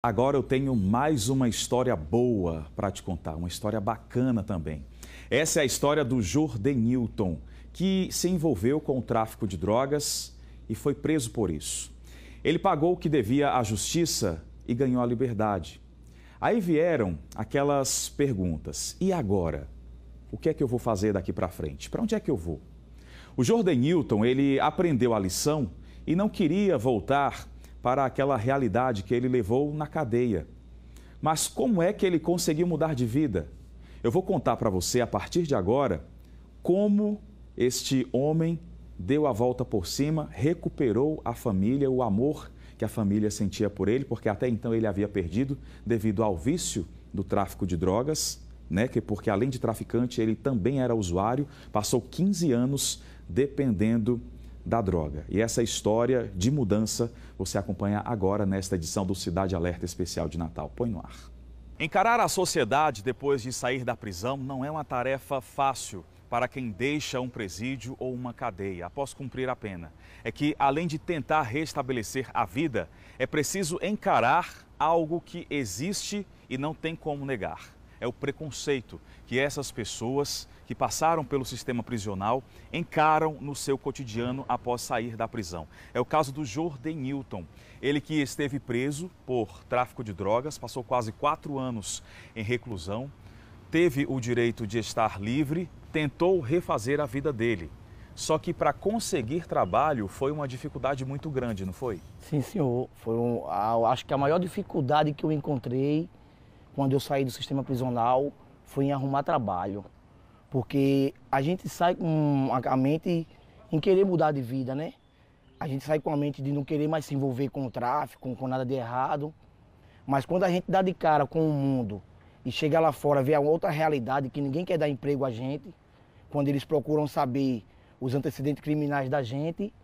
Agora eu tenho mais uma história boa para te contar, uma história bacana também. Essa é a história do Jordan Newton, que se envolveu com o tráfico de drogas e foi preso por isso. Ele pagou o que devia à justiça e ganhou a liberdade. Aí vieram aquelas perguntas: e agora? O que é que eu vou fazer daqui para frente? Para onde é que eu vou? O Jordan Newton ele aprendeu a lição e não queria voltar para aquela realidade que ele levou na cadeia. Mas como é que ele conseguiu mudar de vida? Eu vou contar para você a partir de agora como este homem deu a volta por cima, recuperou a família, o amor que a família sentia por ele, porque até então ele havia perdido devido ao vício do tráfico de drogas, né? Que porque além de traficante, ele também era usuário, passou 15 anos dependendo da droga. E essa história de mudança você acompanha agora nesta edição do Cidade Alerta Especial de Natal. Põe no ar. Encarar a sociedade depois de sair da prisão não é uma tarefa fácil para quem deixa um presídio ou uma cadeia após cumprir a pena. É que, além de tentar restabelecer a vida, é preciso encarar algo que existe e não tem como negar é o preconceito que essas pessoas que passaram pelo sistema prisional encaram no seu cotidiano após sair da prisão. É o caso do Jordan Newton, ele que esteve preso por tráfico de drogas, passou quase quatro anos em reclusão, teve o direito de estar livre, tentou refazer a vida dele. Só que para conseguir trabalho foi uma dificuldade muito grande, não foi? Sim, senhor. Foi um, a, acho que a maior dificuldade que eu encontrei quando eu saí do sistema prisional, foi em arrumar trabalho. Porque a gente sai com a mente em querer mudar de vida, né? A gente sai com a mente de não querer mais se envolver com o tráfico, com nada de errado. Mas quando a gente dá de cara com o mundo e chega lá fora, vê a outra realidade que ninguém quer dar emprego a gente, quando eles procuram saber os antecedentes criminais da gente,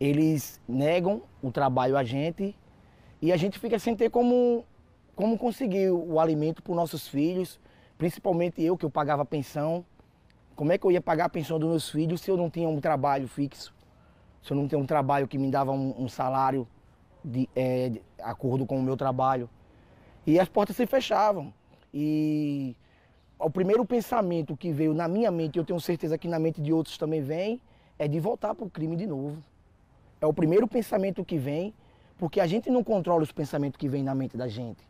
eles negam o trabalho a gente e a gente fica sem ter como como conseguir o alimento para os nossos filhos, principalmente eu que eu pagava pensão. Como é que eu ia pagar a pensão dos meus filhos se eu não tinha um trabalho fixo? Se eu não tinha um trabalho que me dava um, um salário de, é, de acordo com o meu trabalho? E as portas se fechavam. E o primeiro pensamento que veio na minha mente, eu tenho certeza que na mente de outros também vem, é de voltar para o crime de novo. É o primeiro pensamento que vem, porque a gente não controla os pensamentos que vêm na mente da gente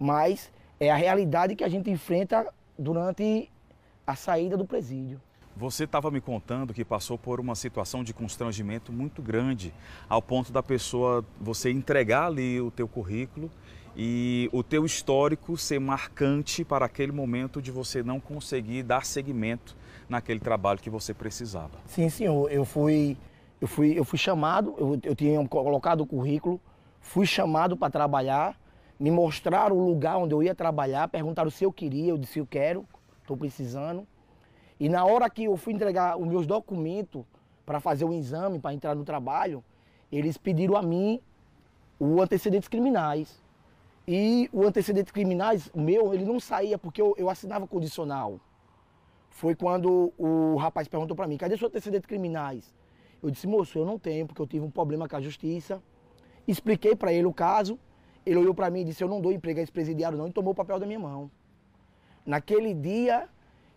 mas é a realidade que a gente enfrenta durante a saída do presídio. Você estava me contando que passou por uma situação de constrangimento muito grande, ao ponto da pessoa você entregar ali o teu currículo e o teu histórico ser marcante para aquele momento de você não conseguir dar seguimento naquele trabalho que você precisava. Sim, senhor, eu fui eu fui eu fui chamado, eu, eu tinha colocado o currículo, fui chamado para trabalhar me mostraram o lugar onde eu ia trabalhar, perguntaram se eu queria, eu disse eu quero, estou precisando. E na hora que eu fui entregar os meus documentos para fazer o exame, para entrar no trabalho, eles pediram a mim o antecedentes criminais. E o antecedentes criminais, o meu, ele não saía porque eu, eu assinava condicional. Foi quando o rapaz perguntou para mim, cadê seu antecedentes criminais? Eu disse, moço, eu não tenho, porque eu tive um problema com a justiça. Expliquei para ele o caso. Ele olhou para mim e disse: Eu não dou emprego a esse presidiário, não, e tomou o papel da minha mão. Naquele dia,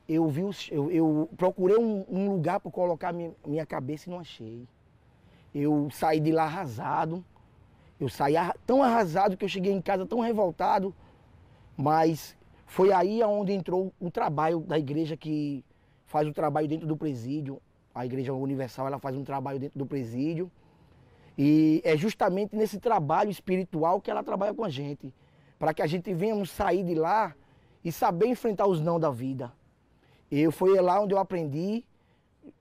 eu, vi, eu, eu procurei um, um lugar para colocar minha, minha cabeça e não achei. Eu saí de lá arrasado. Eu saí tão arrasado que eu cheguei em casa tão revoltado. Mas foi aí onde entrou o trabalho da igreja que faz o trabalho dentro do presídio. A Igreja Universal ela faz um trabalho dentro do presídio. E é justamente nesse trabalho espiritual que ela trabalha com a gente, para que a gente venha sair de lá e saber enfrentar os não da vida. Eu foi lá onde eu aprendi,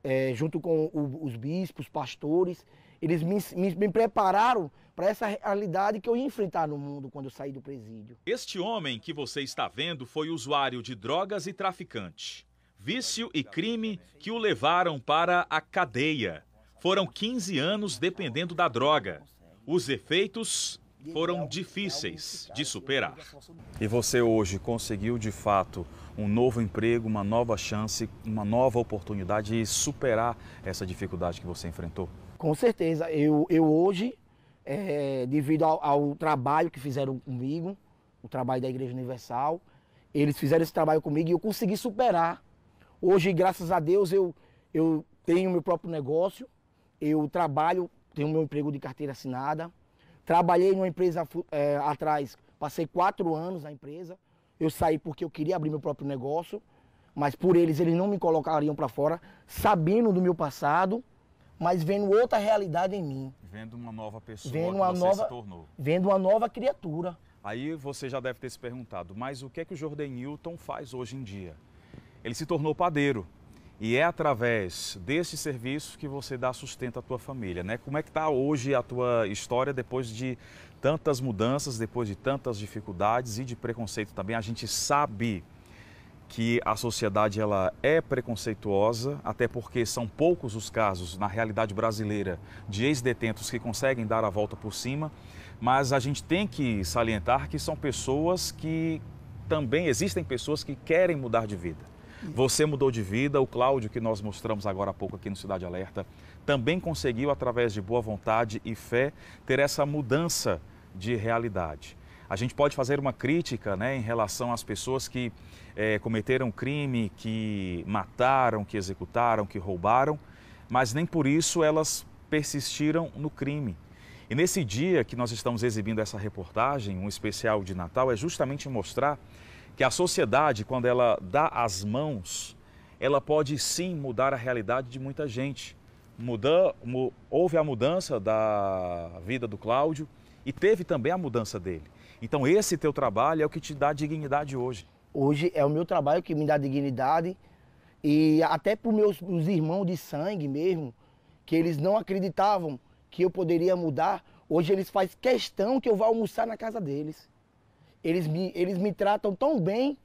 é, junto com o, os bispos, pastores, eles me, me, me prepararam para essa realidade que eu ia enfrentar no mundo quando eu saí do presídio. Este homem que você está vendo foi usuário de drogas e traficante. Vício e crime que o levaram para a cadeia foram 15 anos dependendo da droga. Os efeitos foram difíceis de superar. E você hoje conseguiu de fato um novo emprego, uma nova chance, uma nova oportunidade de superar essa dificuldade que você enfrentou? Com certeza. Eu, eu hoje, é, devido ao, ao trabalho que fizeram comigo, o trabalho da Igreja Universal, eles fizeram esse trabalho comigo e eu consegui superar. Hoje, graças a Deus, eu, eu tenho meu próprio negócio, eu trabalho, tenho meu emprego de carteira assinada. Trabalhei numa empresa é, atrás, passei quatro anos na empresa. Eu saí porque eu queria abrir meu próprio negócio, mas por eles, eles não me colocariam para fora, sabendo do meu passado, mas vendo outra realidade em mim. Vendo uma nova pessoa vendo uma nova, se tornou. Vendo uma nova criatura. Aí você já deve ter se perguntado, mas o que é que o Jordan Newton faz hoje em dia? Ele se tornou padeiro. E é através desse serviço que você dá sustento à tua família, né? Como é que está hoje a tua história depois de tantas mudanças, depois de tantas dificuldades e de preconceito também? A gente sabe que a sociedade ela é preconceituosa, até porque são poucos os casos na realidade brasileira de ex-detentos que conseguem dar a volta por cima, mas a gente tem que salientar que são pessoas que também existem pessoas que querem mudar de vida você mudou de vida. O Cláudio, que nós mostramos agora há pouco aqui no Cidade Alerta, também conseguiu, através de boa vontade e fé, ter essa mudança de realidade. A gente pode fazer uma crítica né, em relação às pessoas que é, cometeram crime, que mataram, que executaram, que roubaram, mas nem por isso elas persistiram no crime. E nesse dia que nós estamos exibindo essa reportagem, um especial de Natal, é justamente mostrar que a sociedade, quando ela dá as mãos, ela pode sim mudar a realidade de muita gente. Muda, houve a mudança da vida do Cláudio e teve também a mudança dele. Então, esse teu trabalho é o que te dá dignidade hoje. Hoje é o meu trabalho que me dá dignidade e até para os meus irmãos de sangue mesmo, que eles não acreditavam que eu poderia mudar, hoje eles fazem questão que eu vá almoçar na casa deles. Eles me, eles me tratam tão bem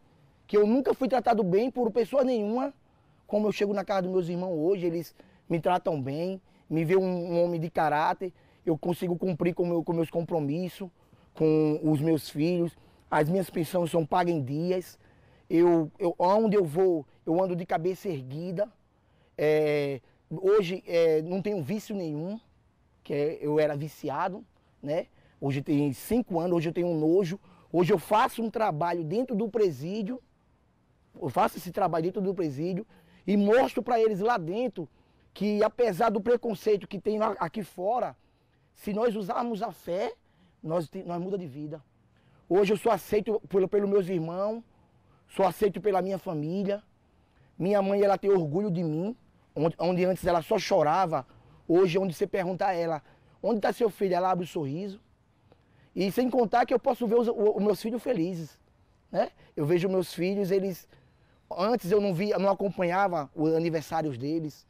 que eu nunca fui tratado bem por pessoa nenhuma. Como eu chego na casa dos meus irmãos hoje, eles me tratam bem, me vê um, um homem de caráter, eu consigo cumprir com, meu, com meus compromissos, com os meus filhos, as minhas pensões são pagas em dias. Eu, eu, onde eu vou, eu ando de cabeça erguida. É, hoje é, não tenho vício nenhum, que é, eu era viciado, né? Hoje tem cinco anos, hoje eu tenho um nojo Hoje eu faço um trabalho dentro do presídio, eu faço esse trabalho dentro do presídio e mostro para eles lá dentro que apesar do preconceito que tem aqui fora, se nós usarmos a fé, nós, nós muda de vida. Hoje eu sou aceito pelos pelo meus irmãos, sou aceito pela minha família. Minha mãe ela tem orgulho de mim, onde, onde antes ela só chorava. Hoje, é onde você pergunta a ela, onde está seu filho? Ela abre o um sorriso. E sem contar que eu posso ver os, os meus filhos felizes. Né? Eu vejo meus filhos, eles. Antes eu não via, não acompanhava os aniversários deles.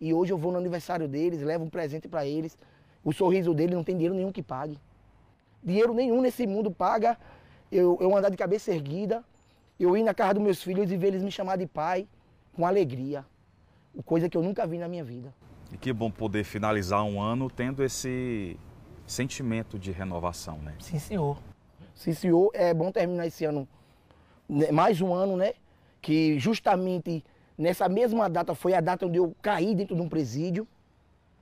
E hoje eu vou no aniversário deles, levo um presente para eles. O sorriso deles não tem dinheiro nenhum que pague. Dinheiro nenhum nesse mundo paga. Eu, eu andar de cabeça erguida, eu ir na casa dos meus filhos e ver eles me chamar de pai com alegria. Coisa que eu nunca vi na minha vida. E que bom poder finalizar um ano tendo esse sentimento de renovação, né? Sim, senhor. Sim, senhor. É bom terminar esse ano, né, mais um ano, né? Que justamente nessa mesma data foi a data onde eu caí dentro de um presídio,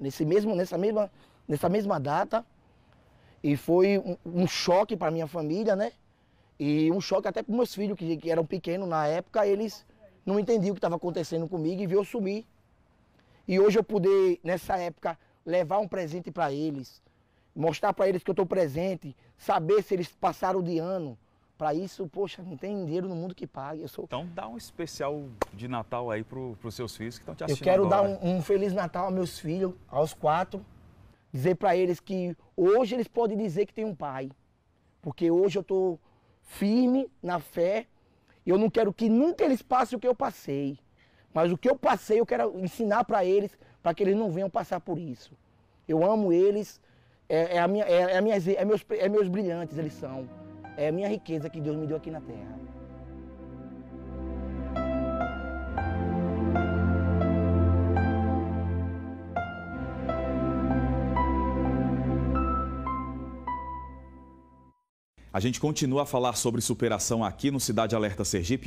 nesse mesmo, nessa, mesma, nessa mesma data. E foi um, um choque para minha família, né? E um choque até para meus filhos, que, que eram pequenos na época, eles não entendiam o que estava acontecendo comigo e viu eu sumir. E hoje eu poder, nessa época, levar um presente para eles, mostrar para eles que eu estou presente, saber se eles passaram de ano. Para isso, poxa, não tem dinheiro no mundo que pague. Eu sou... Então dá um especial de Natal aí para os seus filhos que estão te assistindo Eu quero agora. dar um, um, Feliz Natal aos meus filhos, aos quatro. Dizer para eles que hoje eles podem dizer que tem um pai. Porque hoje eu estou firme na fé. E eu não quero que nunca eles passem o que eu passei. Mas o que eu passei, eu quero ensinar para eles, para que eles não venham passar por isso. Eu amo eles, é, é, a minha, é, é, é, meus, é meus brilhantes, eles são. É a minha riqueza que Deus me deu aqui na terra. A gente continua a falar sobre superação aqui no Cidade Alerta Sergipe.